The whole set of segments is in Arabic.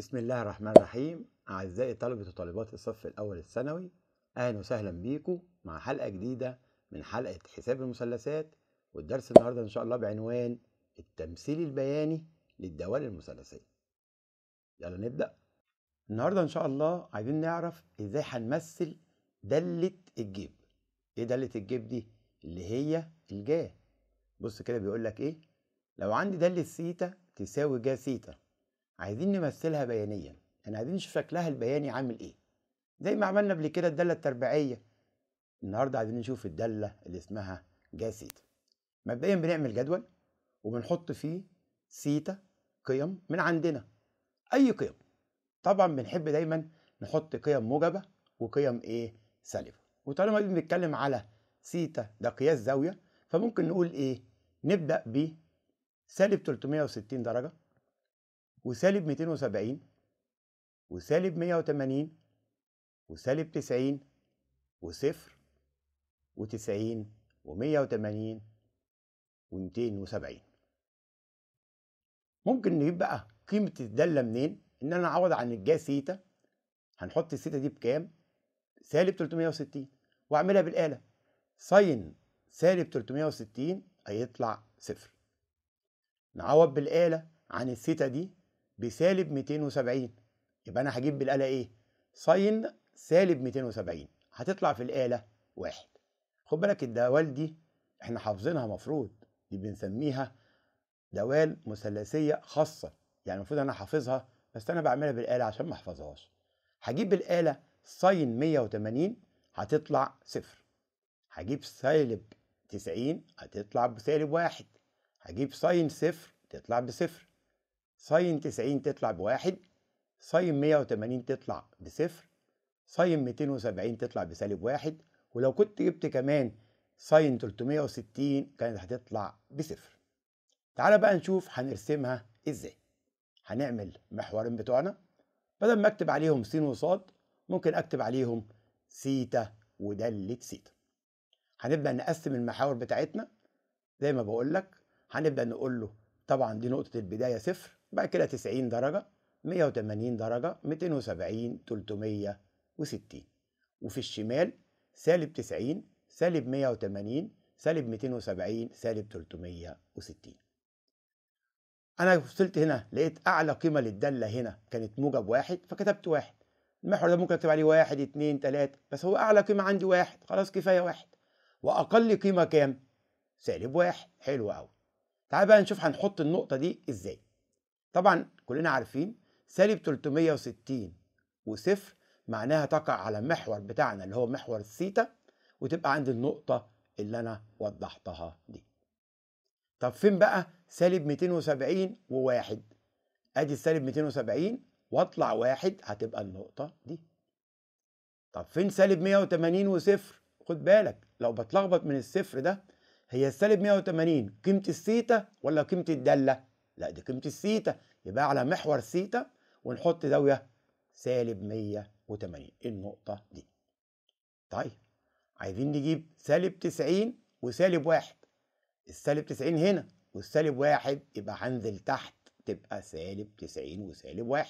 بسم الله الرحمن الرحيم أعزائي طلبة وطالبات الصف الأول الثانوي أهلا وسهلا بيكم مع حلقة جديدة من حلقة حساب المثلثات والدرس النهاردة إن شاء الله بعنوان التمثيل البياني للدوال المثلثية يلا نبدأ النهاردة إن شاء الله عايزين نعرف إزاي هنمثل دالة الجيب إيه دالة الجيب دي؟ اللي هي الجاه بص كده بيقول لك إيه لو عندي دالة سيتا تساوي جا سيتا عايزين نمثلها بيانيا يعني عايزين نشوف شكلها البياني عامل ايه زي ما عملنا قبل كده الداله التربيعيه النهارده عايزين نشوف الداله اللي اسمها جاسيت مبدئيا بنعمل جدول وبنحط فيه سيتا قيم من عندنا اي قيم طبعا بنحب دايما نحط قيم موجبه وقيم ايه سالبه وطالما بنتكلم على سيتا ده قياس زاويه فممكن نقول ايه نبدا ب سالب 360 درجه وسالب 270 وسالب 180 وسالب 90 وصفر و90 و180 و270 ممكن نجيب بقى قيمة الدالة منين؟ إن أنا أعوض عن الجا سيتا هنحط السيتا دي بكام؟ سالب 360 وأعملها بالآلة ساين سالب 360 هيطلع صفر نعوض بالآلة عن السيتا دي بسالب 270 يبقى انا هجيب بالاله ايه ساين سالب 270 هتطلع في الاله واحد خد بالك الدوال دي احنا حافظينها مفروض دي بنسميها دوال مثلثيه خاصه يعني المفروض انا حافظها بس انا بعملها بالاله عشان ما احفظهاش هجيب الاله ساين 180 هتطلع صفر هجيب سالب 90 هتطلع بسالب واحد هجيب ساين صفر تطلع بصفر ساين 90 تطلع بواحد ساين 180 تطلع بصفر ساين 270 تطلع بسالب واحد ولو كنت جبت كمان ساين 360 كانت هتطلع بصفر تعالى بقى نشوف هنرسمها ازاي هنعمل محورين بتوعنا بدل ما اكتب عليهم س وص ممكن اكتب عليهم سيتا ودالة سيتا هنبدأ نقسم المحاور بتاعتنا زي ما بقول لك هنبدأ نقول له طبعا دي نقطة البداية صفر بعد كده 90 درجة 180 درجة 270 360 وفي الشمال سالب 90 سالب 180 سالب 270 سالب 360 أنا وصلت هنا لقيت أعلى قيمة للدالة هنا كانت موجب واحد فكتبت واحد المحور ده ممكن أكتب عليه واحد اتنين تلاتة بس هو أعلى قيمة عندي واحد خلاص كفاية واحد وأقل قيمة كام؟ سالب واحد حلو أوي تعال بقى نشوف هنحط النقطة دي إزاي طبعا كلنا عارفين سالب 360 وصفر معناها تقع على المحور بتاعنا اللي هو محور الثيتا وتبقى عند النقطة اللي أنا وضحتها دي طب فين بقى سالب 270 وواحد أدي السالب 270 واطلع واحد هتبقى النقطة دي طب فين سالب 180 وصفر خد بالك لو بتلخبط من الصفر ده هي السالب 180 قيمة الثيتا ولا قيمة الدالة لا دي قيمة الثيتا يبقى على محور ثيتا ونحط زاوية سالب 180 إيه النقطة دي طيب عايزين نجيب سالب 90 وسالب 1 السالب 90 هنا والسالب 1 يبقى هنزل تحت تبقى سالب 90 وسالب 1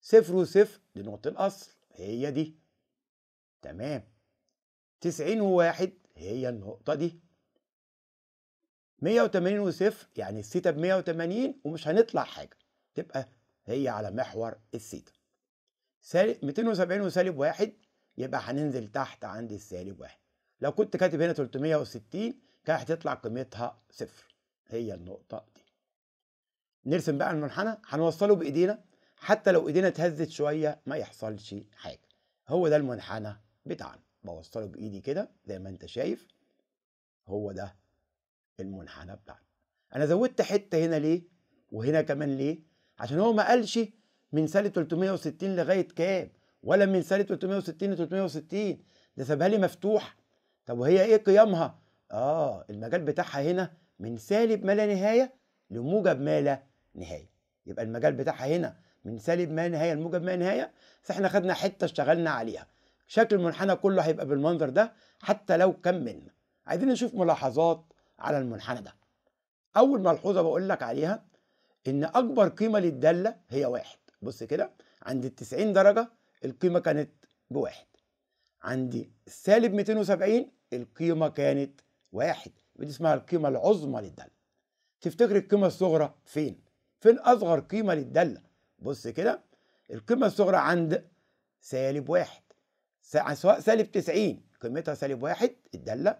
صفر وصفر دي نقطة الأصل هي دي تمام 90 و1 هي النقطة دي 180 وصفر يعني الثيتا ب 180 ومش هنطلع حاجه تبقى هي على محور الثيتا سالب 270 وسالب واحد يبقى هننزل تحت عند السالب واحد لو كنت كاتب هنا 360 كان هتطلع قيمتها صفر هي النقطه دي نرسم بقى المنحنى هنوصله بايدينا حتى لو ايدينا اتهزت شويه ما يحصلش حاجه هو ده المنحنى بتاعنا بوصله بايدي كده زي ما انت شايف هو ده المنحنى بتاعنا انا زودت حته هنا ليه وهنا كمان ليه عشان هو ما قالش من سنه 360 لغايه كام ولا من سنه 360 ل 360 ده سابها لي مفتوح طب وهي ايه قيمها اه المجال بتاعها هنا من سالب ما لا نهايه لموجب ما لا نهايه يبقى المجال بتاعها هنا من سالب ما نهايه لموجب ما نهايه فاحنا خدنا حته اشتغلنا عليها شكل المنحنى كله هيبقى بالمنظر ده حتى لو كملنا عايزين نشوف ملاحظات على المنحنى ده اول ملحوظه بقول لك عليها ان اكبر قيمه للداله هي واحد بص كده عند ال 90 درجه القيمه كانت بواحد عند سالب 270 القيمه كانت واحد ودي اسمها القيمه العظمى للداله تفتكر القيمه الصغرى فين فين اصغر قيمه للداله بص كده القيمه الصغرى عند سالب واحد سواء سالب 90 قيمتها سالب واحد الداله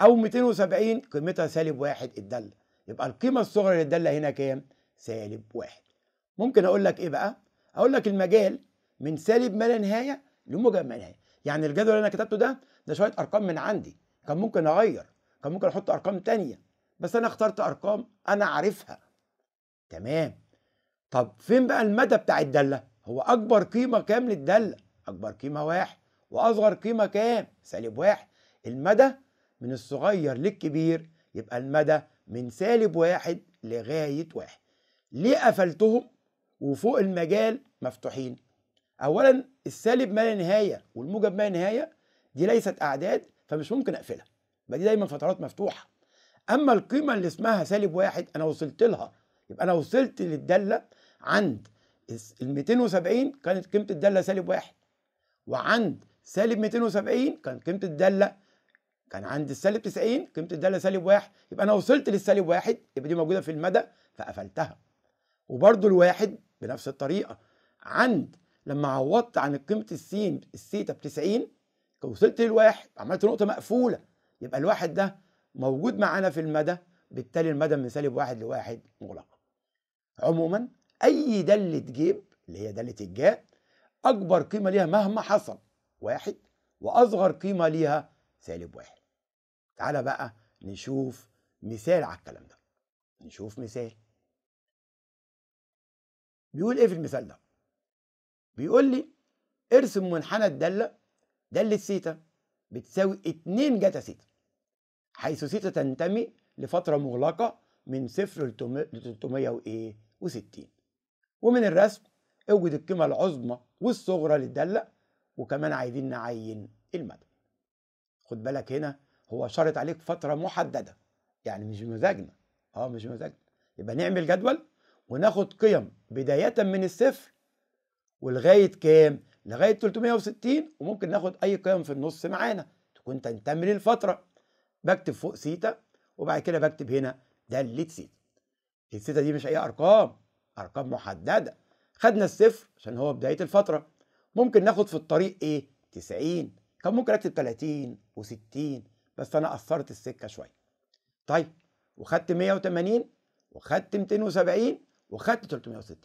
او 270 قيمتها سالب واحد الدالة يبقى القيمة الصغرى للدالة هنا كام؟ سالب واحد ممكن اقول لك ايه بقى؟ اقول لك المجال من سالب ما لا نهاية لموجب ما لا نهاية يعني الجدول اللي انا كتبته ده ده شوية ارقام من عندي كان ممكن اغير كان ممكن احط ارقام تانية بس انا اخترت ارقام انا عارفها تمام طب فين بقى المدى بتاع الدالة؟ هو اكبر قيمة كام للدالة؟ اكبر قيمة واحد واصغر قيمة كام؟ سالب واحد المدى من الصغير للكبير يبقى المدى من سالب واحد لغاية واحد ليه قفلتهم وفوق المجال مفتوحين أولا السالب ما لا نهاية والموجب ما لا نهاية دي ليست أعداد فمش ممكن أقفلها يبقى دي دايما فترات مفتوحة أما القيمة اللي اسمها سالب واحد أنا وصلت لها يبقى أنا وصلت للدالة عند ال 270 كانت قيمة الدالة سالب واحد وعند سالب 270 كانت قيمة الدالة كان عندي السالب 90 قيمه الداله سالب واحد يبقى انا وصلت للسالب واحد يبقى دي موجوده في المدى فقفلتها وبرده الواحد بنفس الطريقه عند لما عوضت عن قيمه السين الثيتا ب 90 وصلت للواحد عملت نقطه مقفوله يبقى الواحد ده موجود معانا في المدى بالتالي المدى من سالب واحد لواحد مغلق عموما اي داله جيب اللي هي داله الجاء اكبر قيمه ليها مهما حصل واحد واصغر قيمه ليها سالب واحد. تعالى بقى نشوف مثال على الكلام ده نشوف مثال بيقول ايه في المثال ده بيقول لي ارسم منحنى الدالة دالة ثيتا بتساوي 2 جتا ثيتا حيث ثيتا تنتمي لفترة مغلقة من صفر ل 360 ومن الرسم اوجد القيمة العظمى والصغرى للدالة وكمان عايزين نعين المدى خد بالك هنا هو شرط عليك فتره محدده يعني مش بمزاجنا اه مش بمزاجنا يبقى نعمل جدول وناخد قيم بدايه من الصفر ولغايه كام لغايه 360 وممكن ناخد اي قيم في النص معانا تكون تنتمي للفتره بكتب فوق سيتا وبعد كده بكتب هنا دالة سيتا السيتا دي مش اي ارقام ارقام محدده خدنا الصفر عشان هو بدايه الفتره ممكن ناخد في الطريق ايه 90 كان ممكن اكتب 30 و60 بس انا قصرت السكه شويه طيب وخدت 180 وخدت 270 وخدت 360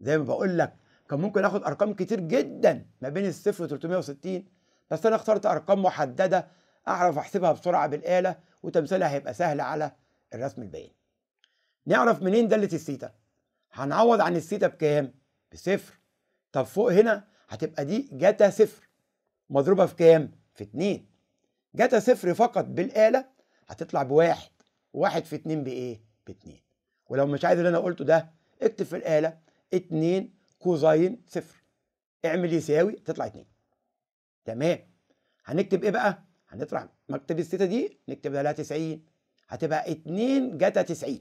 زي ما بقول لك كان ممكن اخد ارقام كتير جدا ما بين الصفر و 360 بس انا اخترت ارقام محدده اعرف احسبها بسرعه بالاله وتمثيلها هيبقى سهل على الرسم البياني نعرف منين داله الثيتا هنعوض عن الثيتا بكام بصفر طب فوق هنا هتبقى دي جتا صفر مضروبه في كام في 2 جتا صفر فقط بالآلة هتطلع بواحد واحد في اتنين بإيه؟ باتنين ولو مش عايز اللي أنا قلته ده اكتب في الآلة اتنين كوزين صفر اعمل يساوي تطلع اتنين تمام هنكتب ايه بقى؟ هنطلع مكتب الستة دي نكتب لها 90 هتبقى اتنين جتا 90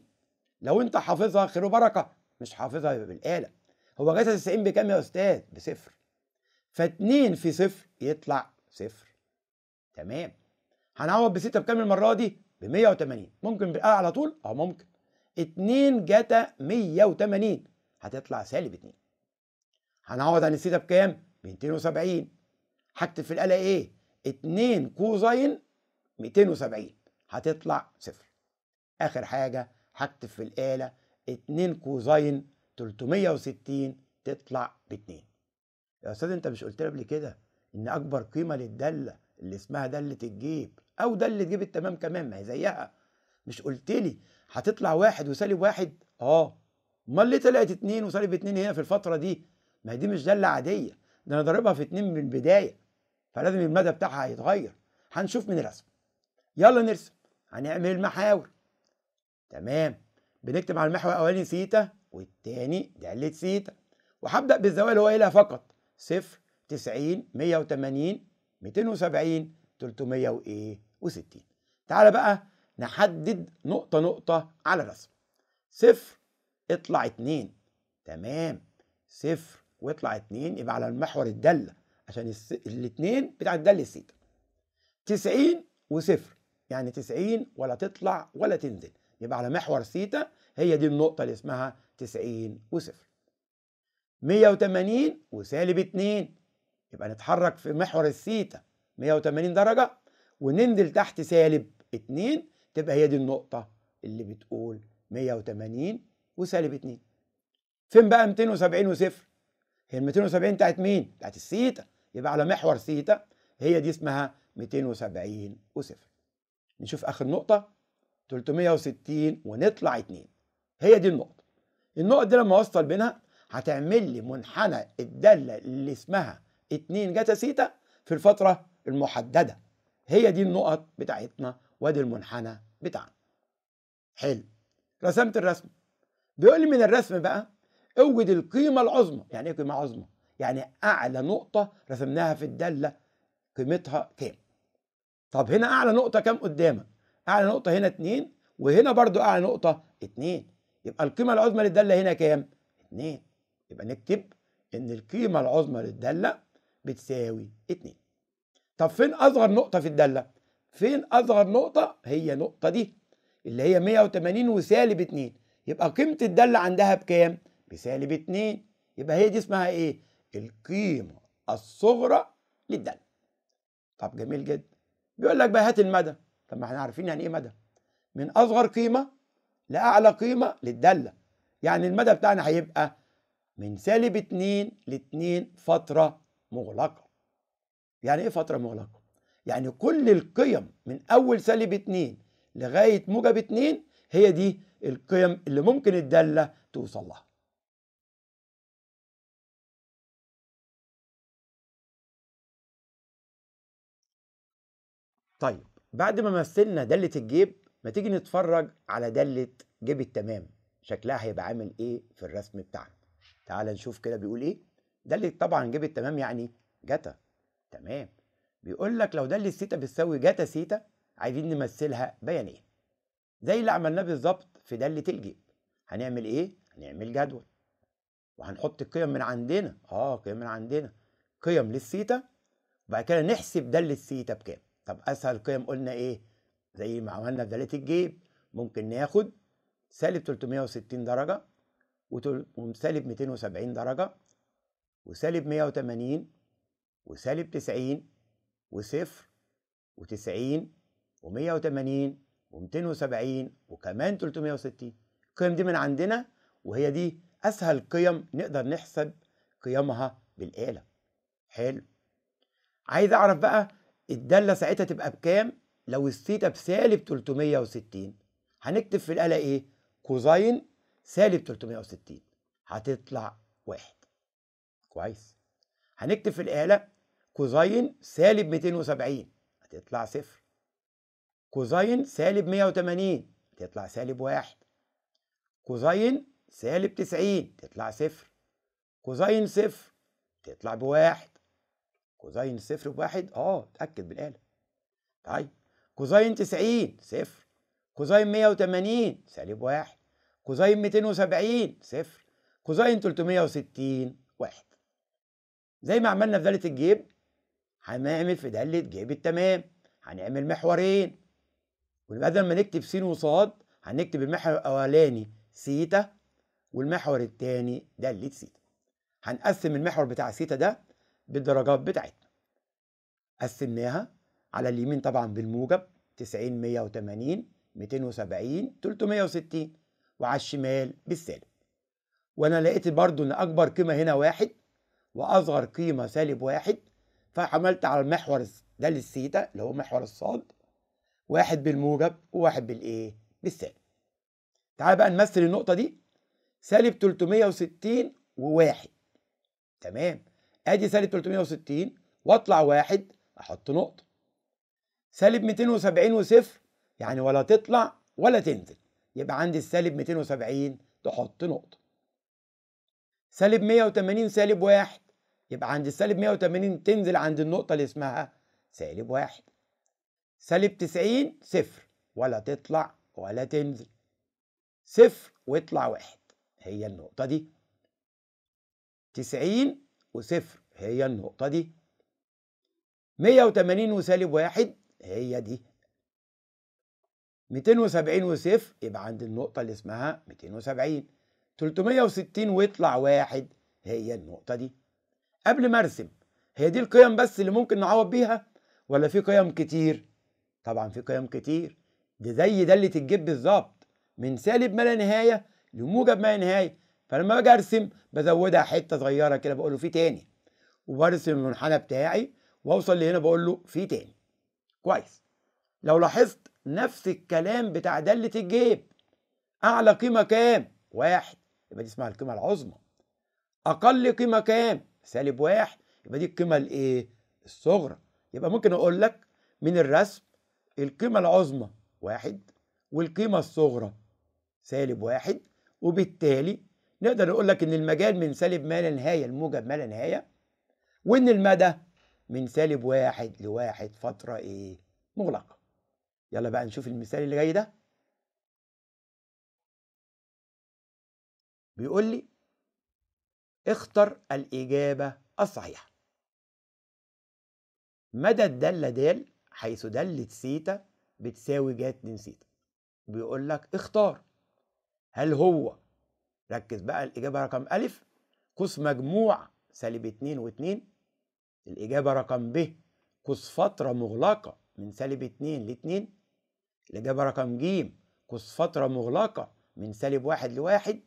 لو انت حافظها خير وبركة مش حافظها يبقى بالآلة هو جتا 90 بكام يا أستاذ؟ بصفر فاتنين في صفر يطلع صفر تمام هنعوض 6 بكام المرة دي؟ ب 180 ممكن بقى على طول؟ اه ممكن 2 جتا 180 هتطلع سالب 2 هنعوض عن الستة بكام؟ ب 270 هكتب في الآلة ايه؟ 2 كوزين 270 هتطلع صفر آخر حاجة هكتب في الآلة 2 كوزين 360 تطلع ب 2 يا أستاذ أنت مش قلت لي قبل كده إن أكبر قيمة للدالة اللي اسمها دالة الجيب او ده اللي تجيب التمام كمان ما هي زيها مش قلت لي هتطلع واحد وسالب واحد اه امال ليه طلعت اتنين وسالب اتنين هنا في الفتره دي ما هي دي مش داله عاديه ده انا ضاربها في اتنين من البدايه فلازم المدى بتاعها هيتغير هنشوف من الرسم يلا نرسم هنعمل المحاور تمام بنكتب على المحور الاولاني سيتا والتاني داله سيتا وهبدا بالزوايا اللي هو قايلها فقط صفر تسعين مية وتمانين ميتين وسبعين تلتمية وايه وستين تعال بقى نحدد نقطة نقطة على الرسم صفر اطلع اتنين تمام صفر واطلع اتنين يبقى على المحور الدالة عشان الس... الاتنين بتاع الدالة السيتا تسعين وصفر يعني تسعين ولا تطلع ولا تنزل يبقى على محور سيتا هي دي النقطة اللي اسمها تسعين وصفر مية وتمانين وسالب اتنين يبقى نتحرك في محور السيتا مية وتمانين درجة وننزل تحت سالب 2 تبقى هي دي النقطة اللي بتقول 180 وسالب 2 فين بقى 270 وصفر؟ هي ال 270 بتاعت مين؟ بتاعت الثيتا يبقى على محور ثيتا هي دي اسمها 270 وصفر نشوف آخر نقطة 360 ونطلع 2 هي دي النقطة النقط دي لما اوصل بينها هتعمل لي منحنى الدالة اللي اسمها 2 جتا ثيتا في الفترة المحددة هي دي النقط بتاعتنا وادي المنحنى بتاعنا حلو رسمت الرسم بيقول لي من الرسم بقى اوجد القيمه العظمى يعني ايه قيمه عظمى يعني اعلى نقطه رسمناها في الداله قيمتها كام طب هنا اعلى نقطه كام قدامك اعلى نقطه هنا 2 وهنا برضو اعلى نقطه 2 يبقى القيمه العظمى للداله هنا كام 2 يبقى نكتب ان القيمه العظمى للداله بتساوي 2 طب فين اصغر نقطه في الداله فين اصغر نقطه هي النقطه دي اللي هي 180 وسالب 2 يبقى قيمه الداله عندها بكام بسالب 2 يبقى هي دي اسمها ايه القيمه الصغرى للداله طب جميل جدا بيقول لك بقى هات المدى طب ما احنا عارفين يعني ايه مدى من اصغر قيمه لاعلى قيمه للداله يعني المدى بتاعنا هيبقى من سالب 2 ل 2 فتره مغلقه يعني ايه فتره مغلقه يعني كل القيم من اول سالب اتنين لغايه موجب اتنين هي دي القيم اللي ممكن الداله توصل لها طيب بعد ما مثلنا دالة الجيب ما تيجي نتفرج على دالة جيب التمام شكلها هيبقى عامل ايه في الرسم بتاعنا تعال نشوف كده بيقول ايه دالة طبعا جيب التمام يعني جتا تمام بيقول لك لو دالة ثيتا بتساوي جتا ثيتا عايزين نمثلها بيانيا زي اللي عملناه بالظبط في دالة الجيب هنعمل ايه هنعمل جدول وهنحط قيم من عندنا اه قيم من عندنا قيم للثيتا وبعد كده نحسب دالة ثيتا بكام طب اسهل قيم قلنا ايه زي ما عملنا في دالة الجيب ممكن ناخد سالب 360 درجة وسالب 270 درجة وسالب 180 وسالب 90 وصفر و90 و180 و270 وكمان 360 القيم دي من عندنا وهي دي اسهل قيم نقدر نحسب قيمها بالاله حلو عايز اعرف بقى الداله ساعتها تبقى بكام لو الثيتا بسالب 360 هنكتب في الاله ايه كوزين سالب 360 هتطلع واحد كويس هنكتب في الاله كوزين سالب 270 هتطلع صفر كوزين سالب 180 هتطلع سالب واحد كوزين سالب 90 تطلع صفر كوزين صفر تطلع بواحد كوزين صفر بواحد اه اتأكد بالآلة طيب كوزين 90 صفر كوزين 180 سالب واحد كوزين 270 صفر كوزين 360 واحد زي ما عملنا في دالة الجيب هنعمل في دالة جيب التمام هنعمل محورين وبدل ما نكتب س وص هنكتب المحور الاولاني سيتا والمحور الثاني دالة سيتا هنقسم المحور بتاع سيتا ده بالدرجات بتاعتنا قسمناها على اليمين طبعا بالموجب 90 180 270 360 وعلى الشمال بالسالب وانا لقيت برضو ان اكبر قيمه هنا واحد واصغر قيمه سالب واحد فعملت على المحور ده للسيتا اللي هو محور الصاد واحد بالموجب وواحد بالايه بالسالب تعال بقى نمثل النقطه دي سالب 360 وواحد تمام ادي سالب 360 واطلع واحد احط نقطه سالب 270 وصفر يعني ولا تطلع ولا تنزل يبقى عندي السالب 270 تحط نقطه سالب 180 سالب واحد يبقى عند السالب 180 تنزل عند النقطة اللي اسمها سالب واحد سالب 90 صفر ولا تطلع ولا تنزل صفر واطلع واحد هي النقطة دي 90 وصفر هي النقطة دي 180 وسالب واحد هي دي 270 وصفر يبقى عند النقطة اللي اسمها 270 360 واطلع واحد هي النقطة دي قبل ما ارسم هي دي القيم بس اللي ممكن نعوض بيها ولا في قيم كتير طبعا في قيم كتير دي زي دالة الجيب بالظبط من سالب ما لا نهاية لموجب ما لا نهاية فلما باجي ارسم بزودها حتة صغيرة كده بقول له في تاني وبرسم المنحنى بتاعي واوصل لهنا بقول له في تاني كويس لو لاحظت نفس الكلام بتاع دالة الجيب أعلى قيمة كام؟ واحد يبقى دي اسمها القيمة العظمى أقل قيمة كام؟ سالب واحد يبقى دي القيمة الايه الصغرى يبقى ممكن اقول لك من الرسم القيمة العظمى واحد والقيمة الصغرى سالب واحد وبالتالي نقدر نقول لك ان المجال من سالب ما لا نهاية لموجب ما لا نهاية وان المدى من سالب واحد لواحد فترة ايه مغلقة يلا بقى نشوف المثال اللي جاي ده بيقول لي اختر الإجابة الصحيحة مدى الدالة دال حيث دالة سيتا بتساوي جات سيتا بيقول لك اختار هل هو ركز بقى الإجابة رقم ألف قوس مجموع سالب اتنين واتنين الإجابة رقم ب قوس فترة مغلقة من سالب اتنين لاتنين الإجابة رقم ج قوس فترة مغلقة من سالب واحد لواحد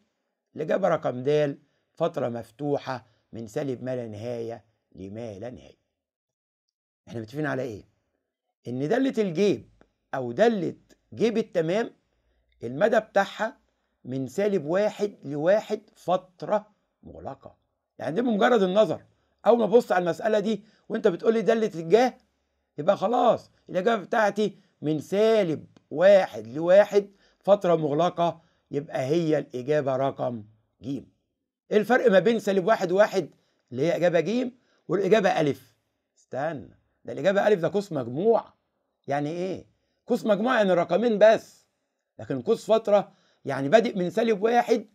الإجابة رقم د فترة مفتوحة من سالب ما لا نهاية لما لا نهاية احنا متفقين على ايه ان دالة الجيب او دالة جيب التمام المدى بتاعها من سالب واحد لواحد فترة مغلقة يعني ده بمجرد النظر اول ما ابص على المسألة دي وانت بتقول لي دالة اتجاه يبقى خلاص الاجابة بتاعتي من سالب واحد لواحد فترة مغلقة يبقى هي الإجابة رقم جيم ايه الفرق ما بين سالب واحد وواحد اللي هي اجابه ج والاجابه الف استنى ده الاجابه الف ده قوس مجموع يعني ايه قوس مجموع يعني رقمين بس لكن قوس فتره يعني بادئ من سالب واحد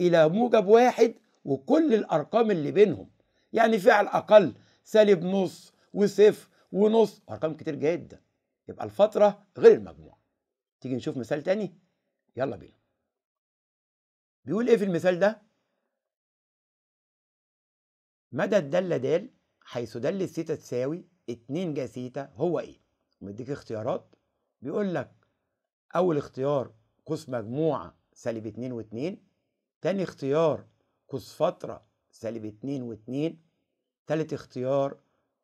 الى موجب واحد وكل الارقام اللي بينهم يعني فعل اقل سالب نص وصفر ونص ارقام كتير جدا يبقى الفتره غير المجموع تيجي نشوف مثال تاني يلا بينا بيقول ايه في المثال ده مدى الدالة د حيث دالة ثيتا تساوي 2 جا ثيتا هو ايه؟ مديك اختيارات بيقول لك أول اختيار قوس مجموعة سالب 2 و2 تاني اختيار قوس فترة سالب 2 و2 تالت اختيار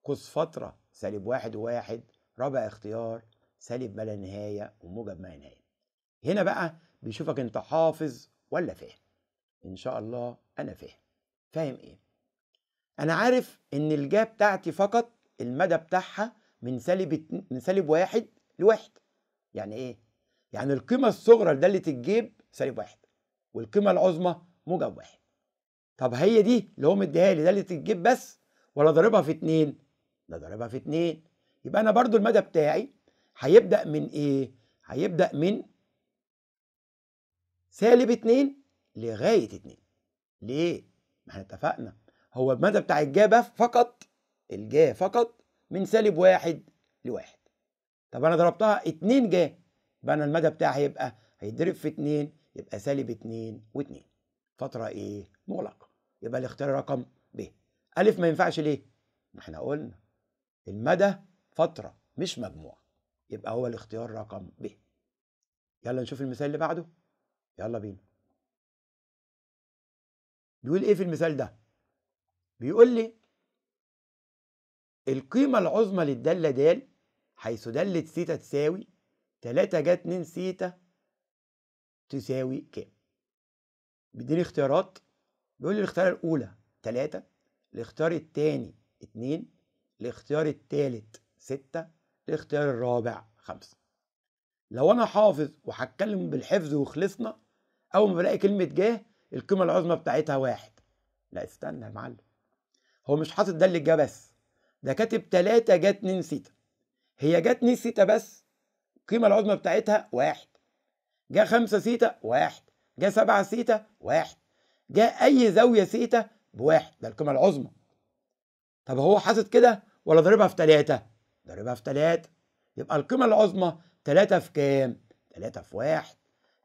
قوس فترة سالب 1 و1 رابع اختيار سالب ما لا نهاية وموجب ما نهاية هنا بقى بيشوفك انت حافظ ولا فاهم ان شاء الله انا فاهم فاهم ايه انا عارف ان الجا بتاعتي فقط المدى بتاعها من سالب من سالب واحد لواحد يعني ايه يعني القيمه الصغرى لداله الجيب سالب واحد والقيمه العظمى موجب واحد طب هي دي اللي هو مديها لي داله الجيب بس ولا ضاربها في اتنين ده ضاربها في اتنين يبقى انا برضو المدى بتاعي هيبدا من ايه هيبدا من سالب اتنين لغايه اتنين ليه ما احنا اتفقنا هو المدى بتاع الجابه فقط الجا فقط من سالب واحد لواحد طب انا ضربتها اتنين جا يبقى انا المدى بتاعها هيبقى هيتضرب في اتنين يبقى سالب اتنين واتنين فتره ايه مغلقه يبقى الاختيار رقم ب الف ما ينفعش ليه ما احنا قلنا المدى فتره مش مجموعه يبقى هو الاختيار رقم ب يلا نشوف المثال اللي بعده يلا بينا بيقول ايه في المثال ده بيقول لي القيمة العظمى للدالة د حيث دالة سيتا تساوي 3 جا 2 سيتا تساوي كام؟ بيديني اختيارات بيقول لي الاختيار الأولى 3 الاختيار الثاني 2 الاختيار الثالث 6 الاختيار الرابع 5 لو أنا حافظ وهتكلم بالحفظ وخلصنا أول ما بلاقي كلمة جاه القيمة العظمى بتاعتها واحد لا استنى يا معلم هو مش حاطط ده اللي جه بس ده كاتب 3 جا 2 ثيتا هي جا 2 ثيتا بس القيمه العظمى بتاعتها واحد جا 5 ثيتا واحد جا 7 ثيتا واحد جا اي زاويه ثيتا بواحد ده القيمه العظمى طب هو حاطط كده ولا ضربها في 3 ضربها في 3 يبقى القيمه العظمى 3 في كام 3 في واحد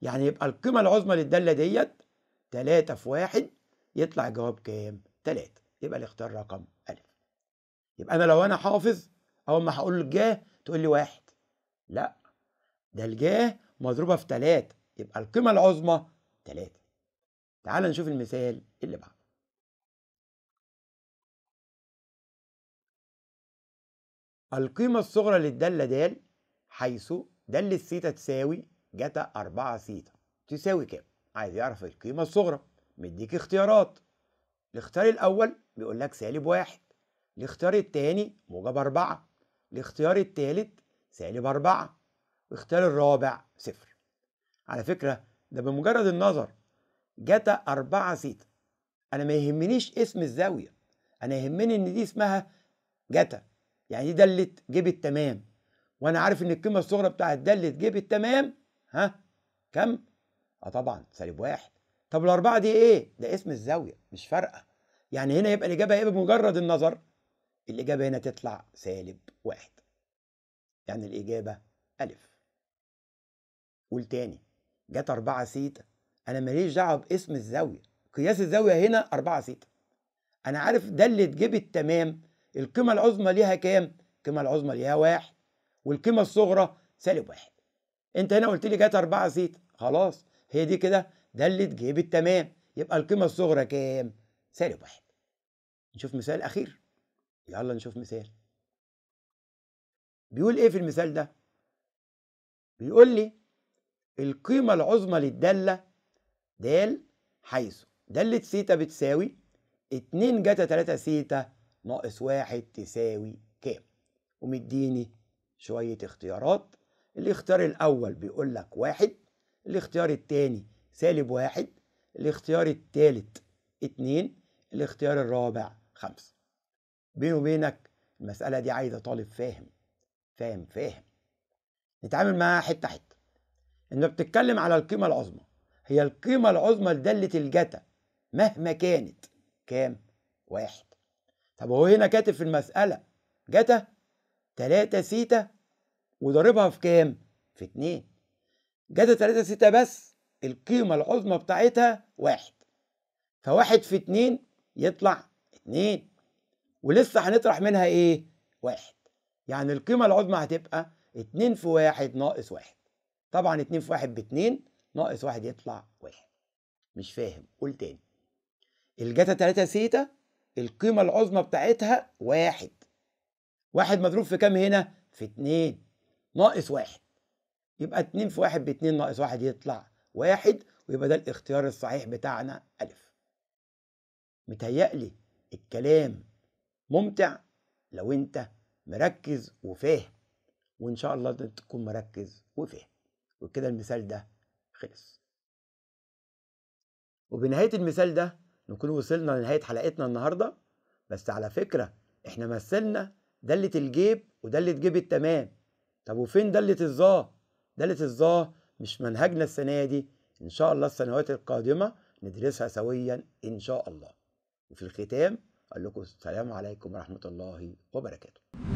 يعني يبقى القيمه العظمى للداله ديت 3 في واحد يطلع الجواب كام 3 يبقى الاختيار رقم ألف يبقى أنا لو أنا حافظ أول ما هقول الجاه تقول لي واحد لا ده الجاه مضروبة في تلات يبقى القيمة العظمى تلاتة تعال نشوف المثال اللي بعده القيمة الصغرى للدالة د حيث دالة ثيتا تساوي جتا أربعة ثيتا تساوي كام؟ عايز يعرف القيمة الصغرى مديك اختيارات الاختيار الأول بيقول لك سالب واحد الاختيار التاني موجب أربعة الاختيار التالت سالب أربعة الاختيار الرابع صفر على فكرة ده بمجرد النظر جتا أربعة زيتا أنا ما يهمنيش اسم الزاوية أنا يهمني إن دي اسمها جتا يعني دي دلت جيب التمام وأنا عارف إن القيمة الصغرى بتاعت دلت جيب التمام ها كم؟ اه طبعا سالب واحد طب الاربعه دي ايه؟ ده اسم الزاويه مش فارقه يعني هنا يبقى الاجابه إيه بمجرد النظر الاجابه هنا تطلع سالب واحد يعني الاجابه الف قول تاني جت أربعة سيتا أنا ماليش دعوة باسم الزاوية قياس الزاوية هنا أربعة سيتا أنا عارف ده اللي تجيب التمام القيمة العظمى ليها كام؟ القيمة العظمى ليها واحد والقيمة الصغرى سالب واحد أنت هنا قلت لي جت أربعة سيتا خلاص هي دي كده دلت جيب بالتمام يبقى القيمة الصغرى كام؟ سالب واحد نشوف مثال أخير يلا نشوف مثال بيقول إيه في المثال ده؟ بيقول لي القيمة العظمى للدالة د حيث دالة سيتا بتساوي 2 جتا 3 سيتا ناقص 1 تساوي كام؟ ومديني شوية اختيارات الاختيار الأول بيقول لك واحد الاختيار التاني سالب واحد الاختيار الثالث اتنين الاختيار الرابع خمسة بيني وبينك المسألة دي عايزة طالب فاهم فاهم فاهم نتعامل معاها حتة حتة انت بتتكلم على القيمة العظمى هي القيمة العظمى لدالة الجتا مهما كانت كام؟ واحد طب هو هنا كاتب في المسألة جتا تلاتة سيتا وضاربها في كام؟ في اتنين جتا تلاتة سيتا بس القيمة العظمى بتاعتها واحد فواحد في اتنين يطلع اتنين ولسه هنطرح منها ايه واحد يعني القيمة العظمى هتبقى اتنين في واحد ناقص واحد طبعا اتنين في واحد باتنين ناقص واحد يطلع واحد مش فاهم قول تاني الجتا تلاتة سيتا القيمة العظمى بتاعتها واحد واحد مضروب في كام هنا في اتنين ناقص واحد يبقى اتنين في واحد باتنين ناقص واحد يطلع واحد ويبقى ده الاختيار الصحيح بتاعنا ألف متهيألي الكلام ممتع لو أنت مركز وفاهم وإن شاء الله تكون مركز وفاهم وكده المثال ده خلص وبنهاية المثال ده نكون وصلنا لنهاية حلقتنا النهاردة بس على فكرة احنا مثلنا دلة الجيب ودلة جيب التمام طب وفين دلة الظا دلة الظا مش منهجنا السنة دي إن شاء الله السنوات القادمة ندرسها سويا إن شاء الله وفي الختام أقول لكم السلام عليكم ورحمة الله وبركاته